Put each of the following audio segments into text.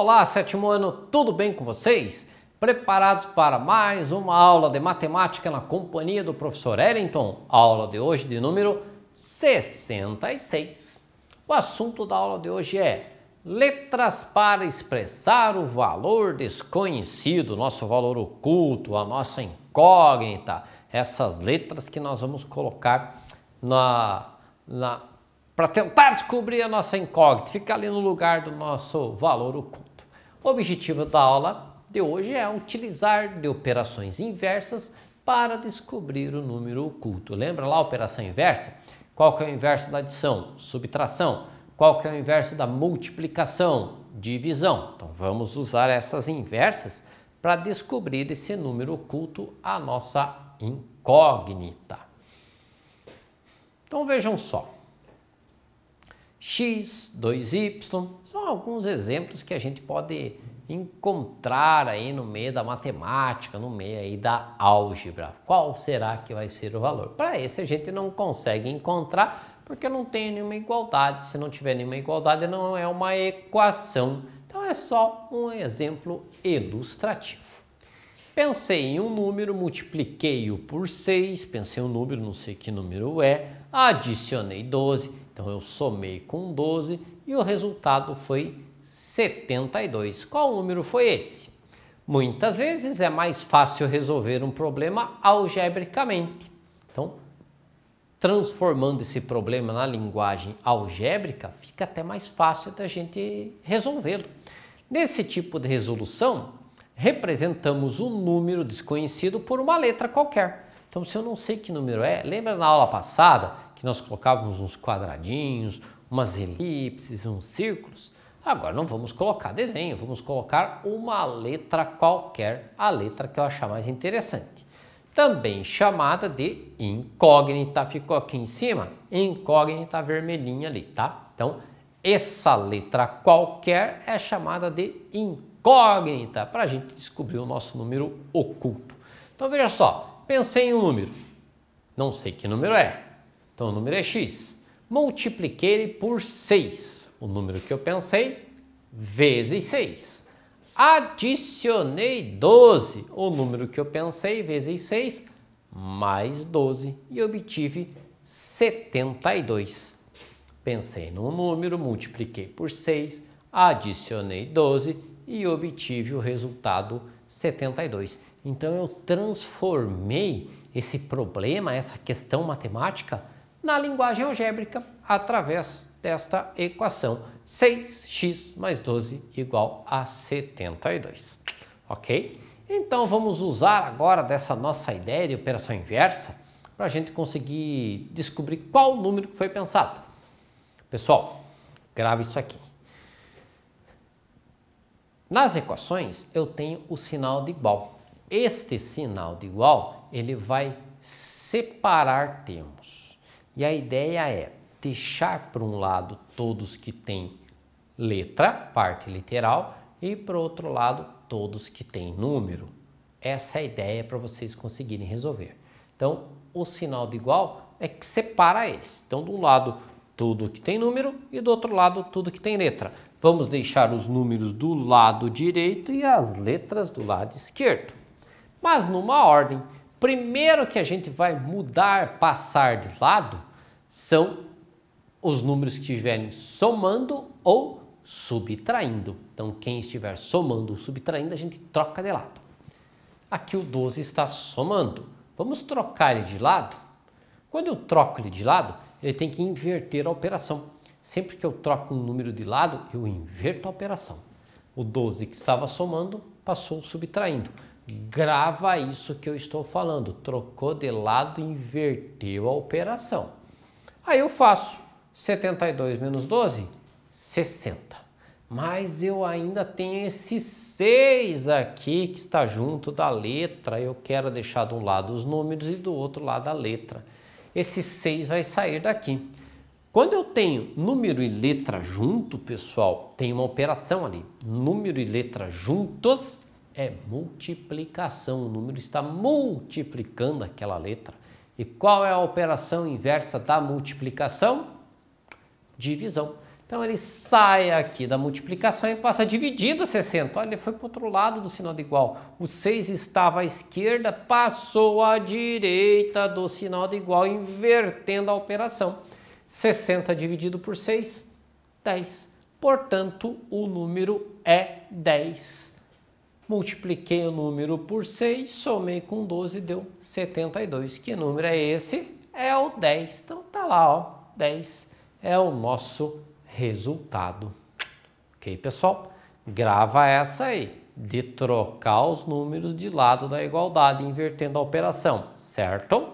Olá, sétimo ano, tudo bem com vocês? Preparados para mais uma aula de matemática na companhia do professor Ellington? A aula de hoje de número 66. O assunto da aula de hoje é letras para expressar o valor desconhecido, nosso valor oculto, a nossa incógnita, essas letras que nós vamos colocar na, na para tentar descobrir a nossa incógnita, fica ali no lugar do nosso valor oculto. O objetivo da aula de hoje é utilizar de operações inversas para descobrir o número oculto. Lembra lá a operação inversa? Qual que é o inverso da adição? Subtração. Qual que é o inverso da multiplicação? Divisão. Então vamos usar essas inversas para descobrir esse número oculto, a nossa incógnita. Então vejam só. X, 2Y, são alguns exemplos que a gente pode encontrar aí no meio da matemática, no meio aí da álgebra. Qual será que vai ser o valor? Para esse a gente não consegue encontrar porque não tem nenhuma igualdade. Se não tiver nenhuma igualdade, não é uma equação. Então é só um exemplo ilustrativo. Pensei em um número, multipliquei-o por 6, pensei um número, não sei que número é, adicionei 12, então eu somei com 12 e o resultado foi 72. Qual número foi esse? Muitas vezes é mais fácil resolver um problema algebricamente. Então, transformando esse problema na linguagem algébrica, fica até mais fácil da gente resolvê-lo. Nesse tipo de resolução, representamos um número desconhecido por uma letra qualquer. Então, se eu não sei que número é, lembra na aula passada que nós colocávamos uns quadradinhos, umas elipses, uns círculos. Agora não vamos colocar desenho, vamos colocar uma letra qualquer, a letra que eu achar mais interessante. Também chamada de incógnita, ficou aqui em cima, incógnita vermelhinha ali, tá? Então, essa letra qualquer é chamada de incógnita, para a gente descobrir o nosso número oculto. Então veja só, pensei em um número, não sei que número é, então o número é x. Multipliquei ele por 6, o número que eu pensei, vezes 6. Adicionei 12, o número que eu pensei, vezes 6, mais 12 e obtive 72. Pensei num número, multipliquei por 6, adicionei 12 e obtive o resultado 72. Então eu transformei esse problema, essa questão matemática, na linguagem algébrica através desta equação 6x mais 12 igual a 72. Ok? Então vamos usar agora dessa nossa ideia de operação inversa para a gente conseguir descobrir qual número foi pensado. Pessoal, grave isso aqui. Nas equações eu tenho o sinal de igual. Este sinal de igual ele vai separar termos. E a ideia é deixar para um lado todos que têm letra, parte literal, e para o outro lado todos que têm número. Essa é a ideia para vocês conseguirem resolver. Então, o sinal de igual é que separa eles. Então, de um lado tudo que tem número e do outro lado tudo que tem letra. Vamos deixar os números do lado direito e as letras do lado esquerdo. Mas numa ordem. Primeiro que a gente vai mudar, passar de lado, são os números que estiverem somando ou subtraindo. Então, quem estiver somando ou subtraindo, a gente troca de lado. Aqui o 12 está somando. Vamos trocar ele de lado? Quando eu troco ele de lado, ele tem que inverter a operação. Sempre que eu troco um número de lado, eu inverto a operação. O 12 que estava somando passou subtraindo. Grava isso que eu estou falando. Trocou de lado, inverteu a operação. Aí eu faço 72 menos 12, 60. Mas eu ainda tenho esse 6 aqui que está junto da letra. Eu quero deixar de um lado os números e do outro lado a letra. Esse 6 vai sair daqui. Quando eu tenho número e letra junto, pessoal, tem uma operação ali. Número e letra juntos é multiplicação. O número está multiplicando aquela letra. E qual é a operação inversa da multiplicação? Divisão. Então ele sai aqui da multiplicação e passa dividido 60. Olha, ele foi para o outro lado do sinal de igual. O 6 estava à esquerda, passou à direita do sinal de igual, invertendo a operação. 60 dividido por 6, 10. Portanto, o número é 10 multipliquei o número por 6, somei com 12 deu 72. Que número é esse? É o 10. Então tá lá, ó, 10 é o nosso resultado. OK, pessoal? Grava essa aí, de trocar os números de lado da igualdade, invertendo a operação, certo?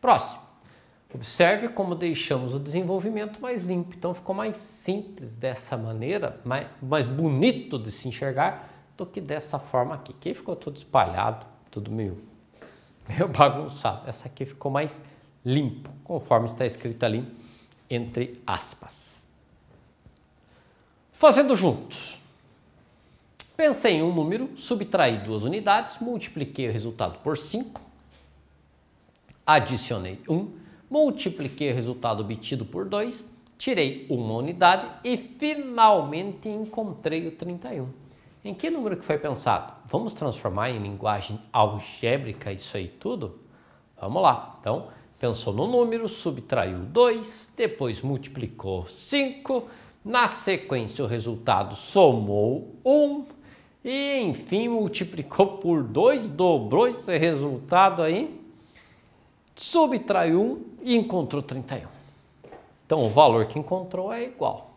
Próximo. Observe como deixamos o desenvolvimento mais limpo. Então ficou mais simples dessa maneira, mais, mais bonito de se enxergar do que dessa forma aqui. Aqui ficou tudo espalhado, tudo meio, meio bagunçado. Essa aqui ficou mais limpo, conforme está escrito ali entre aspas. Fazendo juntos. Pensei em um número, subtraí duas unidades, multipliquei o resultado por 5, adicionei 1, um, multipliquei o resultado obtido por 2, tirei uma unidade e finalmente encontrei o 31. Em que número que foi pensado? Vamos transformar em linguagem algébrica isso aí tudo? Vamos lá. Então, pensou no número, subtraiu 2, depois multiplicou 5, na sequência o resultado somou 1 um, e enfim multiplicou por 2, dobrou esse resultado aí, subtraiu 1 um, e encontrou 31. Então o valor que encontrou é igual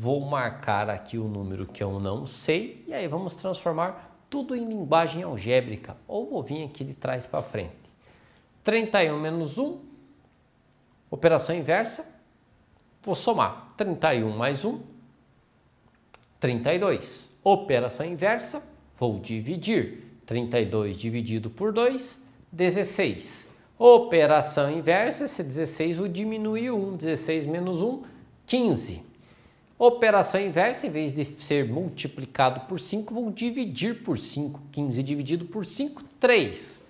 Vou marcar aqui o número que eu não sei e aí vamos transformar tudo em linguagem algébrica. Ou vou vir aqui de trás para frente. 31 menos 1, operação inversa. Vou somar 31 mais 1, 32. Operação inversa, vou dividir. 32 dividido por 2, 16. Operação inversa, esse 16 eu diminui 1, 16 menos 1, 15. Operação inversa, em vez de ser multiplicado por 5, vou dividir por 5. 15 dividido por 5, 3.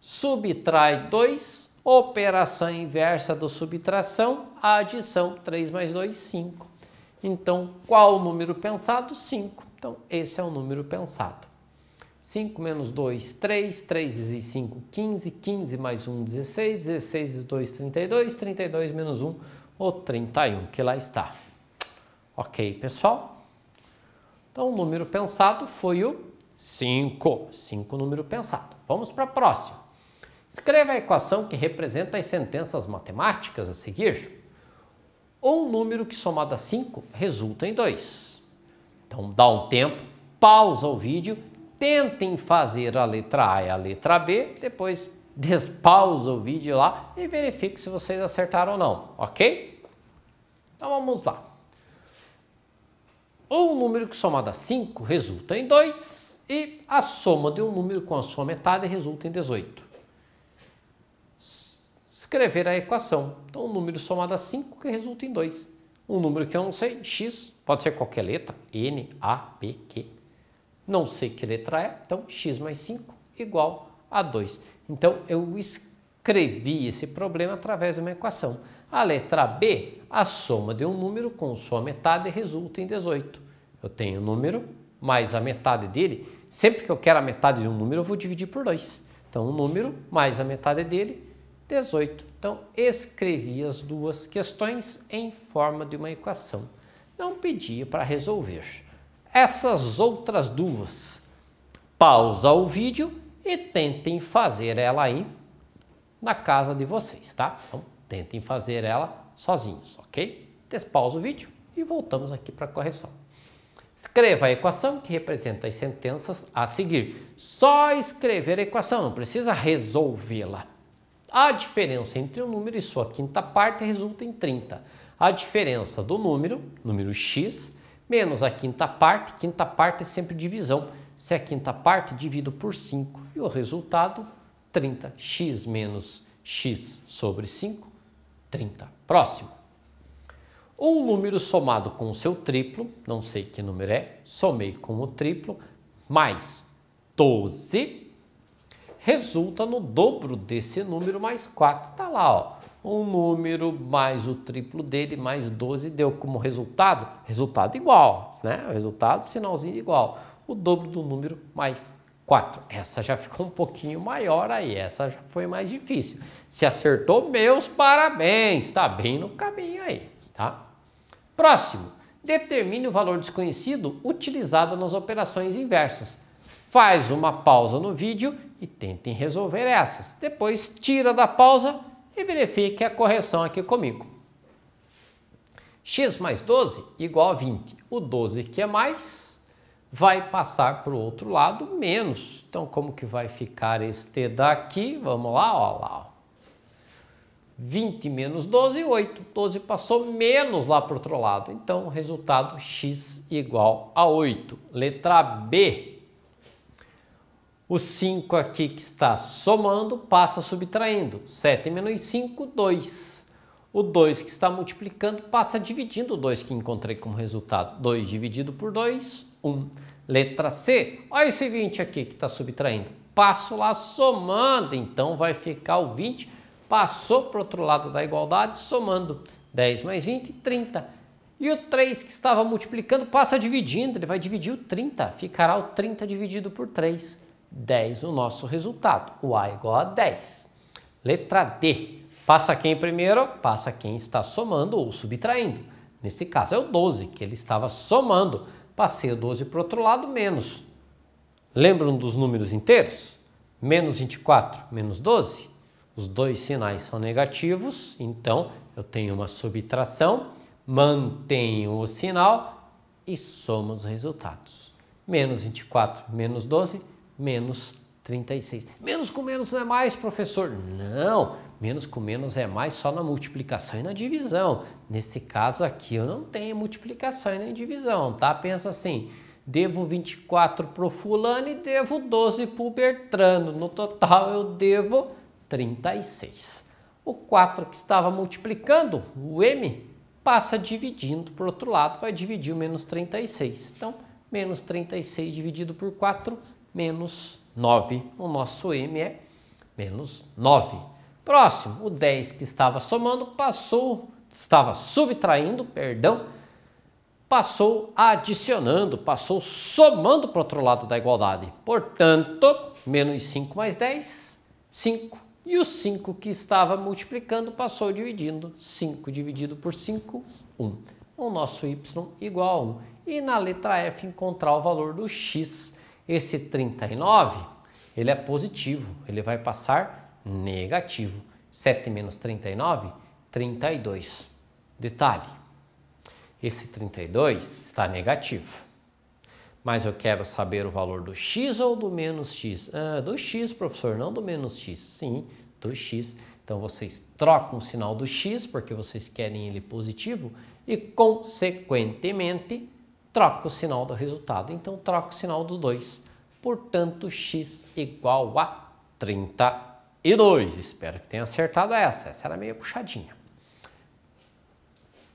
Subtrai 2, operação inversa da subtração, a adição 3 mais 2, 5. Então, qual o número pensado? 5. Então, esse é o número pensado. 5 menos 2, 3, 3 e 5, 15, 15 mais 1, 16, 16 e 2, 32, 32 menos 1, ou 31, que lá está. Ok, pessoal? Então, o número pensado foi o 5. 5 número pensado. Vamos para a próxima. Escreva a equação que representa as sentenças matemáticas a seguir. Um número que somado a 5 resulta em 2. Então, dá um tempo, pausa o vídeo, tentem fazer a letra A e a letra B, depois despausa o vídeo lá e verifique se vocês acertaram ou não, ok? Então vamos lá. Ou um número que somado a 5 resulta em 2 e a soma de um número com a sua metade resulta em 18. Escrever a equação. Então, um número somado a 5 que resulta em 2. Um número que eu é não sei, x, pode ser qualquer letra, n, a, p, q. Não sei que letra é, então x mais 5 igual a 2. Então, eu escrevi esse problema através de uma equação. A letra B, a soma de um número com sua metade resulta em 18. Eu tenho o um número mais a metade dele. Sempre que eu quero a metade de um número, eu vou dividir por 2. Então, o um número mais a metade dele, 18. Então, escrevi as duas questões em forma de uma equação. Não pedi para resolver. Essas outras duas, pausa o vídeo e tentem fazer ela aí na casa de vocês, tá? Então, tentem fazer ela sozinhos, ok? Despausa o vídeo e voltamos aqui para a correção. Escreva a equação que representa as sentenças a seguir. Só escrever a equação, não precisa resolvê-la. A diferença entre um número e sua quinta parte resulta em 30. A diferença do número, número x, menos a quinta parte, quinta parte é sempre divisão. Se a quinta parte, divido por 5 e o resultado 30. x menos x sobre 5, 30. Próximo. Um número somado com o seu triplo, não sei que número é, somei com o triplo, mais 12, resulta no dobro desse número mais 4. tá lá, ó, um número mais o triplo dele mais 12 deu como resultado, resultado igual, né? O resultado, sinalzinho igual, o dobro do número mais 4. Essa já ficou um pouquinho maior aí, essa já foi mais difícil. Se acertou, meus parabéns, tá bem no caminho aí, tá? Próximo, determine o valor desconhecido utilizado nas operações inversas. Faz uma pausa no vídeo e tentem resolver essas. Depois tira da pausa e verifique a correção aqui comigo. x mais 12 igual a 20. O 12 que é mais vai passar para o outro lado menos. Então como que vai ficar este daqui? Vamos lá, olha lá, ó. 20 menos 12, 8. 12 passou menos lá para o outro lado. Então, resultado x igual a 8. Letra B. O 5 aqui que está somando passa subtraindo. 7 menos 5, 2. O 2 que está multiplicando passa dividindo o 2 que encontrei como resultado. 2 dividido por 2, 1. Letra C. Olha esse 20 aqui que está subtraindo. Passo lá somando, então vai ficar o 20 Passou para o outro lado da igualdade, somando 10 mais 20, 30. E o 3 que estava multiplicando passa dividindo, ele vai dividir o 30, ficará o 30 dividido por 3, 10 o nosso resultado. O A igual a 10. Letra D. Passa quem primeiro? Passa quem está somando ou subtraindo. Nesse caso é o 12, que ele estava somando. Passei o 12 para o outro lado, menos. Lembram dos números inteiros? Menos 24, menos 12? os dois sinais são negativos, então eu tenho uma subtração, mantenho o sinal e somo os resultados. Menos 24, menos 12, menos 36. Menos com menos não é mais, professor? Não, menos com menos é mais só na multiplicação e na divisão. Nesse caso aqui eu não tenho multiplicação e nem divisão, tá? Pensa assim, devo 24 para o fulano e devo 12 para o Bertrano. No total eu devo 36. O 4 que estava multiplicando, o m, passa dividindo para o outro lado, vai dividir o menos 36. Então, menos 36 dividido por 4, menos 9. O nosso m é menos 9. Próximo, o 10 que estava somando passou, estava subtraindo, perdão, passou adicionando, passou somando para o outro lado da igualdade. Portanto, menos 5 mais 10, 5 e o 5 que estava multiplicando passou dividindo. 5 dividido por 5, 1. O nosso y igual a 1. E na letra F encontrar o valor do x. Esse 39, ele é positivo, ele vai passar negativo. 7 menos 39, 32. Detalhe, esse 32 está negativo mas eu quero saber o valor do x ou do menos x? Ah, do x, professor, não do menos x. Sim, do x. Então vocês trocam o sinal do x, porque vocês querem ele positivo, e consequentemente trocam o sinal do resultado. Então troca o sinal dos dois. Portanto, x igual a 32. Espero que tenha acertado essa. Essa era meio puxadinha.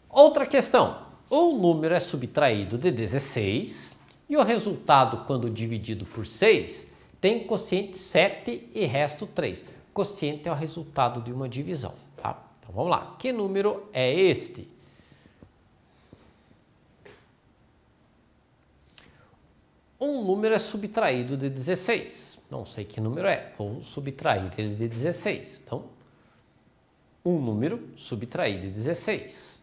Outra questão. Um número é subtraído de 16 e o resultado, quando dividido por 6, tem quociente 7 e resto 3. Quociente é o resultado de uma divisão. Tá? Então vamos lá. Que número é este? Um número é subtraído de 16. Não sei que número é. Vou subtrair ele de 16. Então, um número subtraído de 16.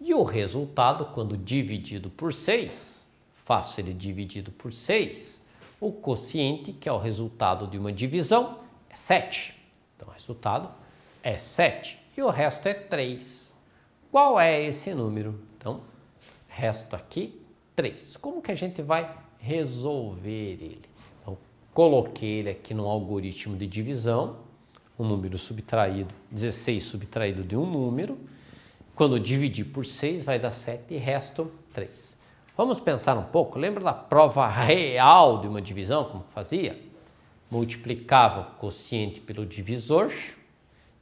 E o resultado, quando dividido por 6, Faço ele é dividido por 6. O quociente, que é o resultado de uma divisão, é 7. Então, o resultado é 7. E o resto é 3. Qual é esse número? Então, resto aqui, 3. Como que a gente vai resolver ele? Então, coloquei ele aqui no algoritmo de divisão, um número subtraído, 16 subtraído de um número. Quando dividir por 6, vai dar 7 e resto 3. Vamos pensar um pouco? Lembra da prova real de uma divisão, como fazia? Multiplicava o quociente pelo divisor,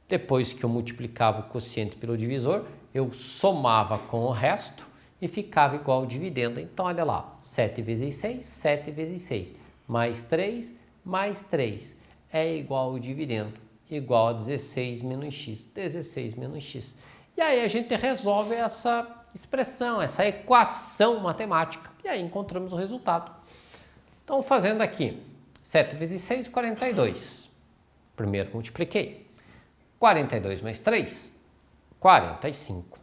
depois que eu multiplicava o quociente pelo divisor, eu somava com o resto e ficava igual ao dividendo. Então, olha lá, 7 vezes 6, 7 vezes 6, mais 3, mais 3, é igual ao dividendo, igual a 16 menos x, 16 menos x. E aí a gente resolve essa expressão, essa é equação matemática. E aí encontramos o resultado. Então, fazendo aqui 7 vezes 6, 42. Primeiro multipliquei. 42 mais 3, 45.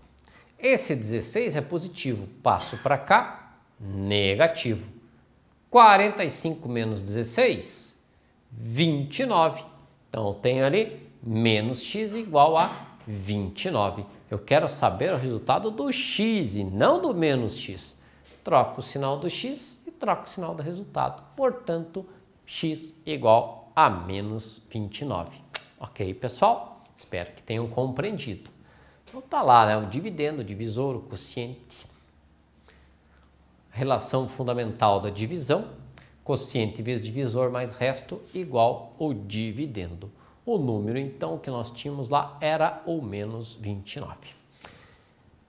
Esse 16 é positivo. Passo para cá, negativo. 45 menos 16, 29. Então, eu tenho ali menos x igual a 29. Eu quero saber o resultado do x e não do menos x. Troco o sinal do x e troco o sinal do resultado. Portanto, x igual a menos 29. Ok, pessoal? Espero que tenham compreendido. Então tá lá, né? O dividendo, o divisor, o quociente. Relação fundamental da divisão. Quociente vezes divisor mais resto igual o dividendo. O número, então, que nós tínhamos lá era ou menos 29.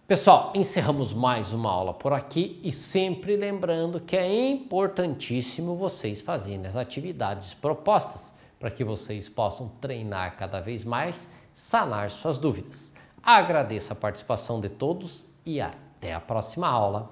Pessoal, encerramos mais uma aula por aqui e sempre lembrando que é importantíssimo vocês fazerem as atividades propostas para que vocês possam treinar cada vez mais, sanar suas dúvidas. Agradeço a participação de todos e até a próxima aula.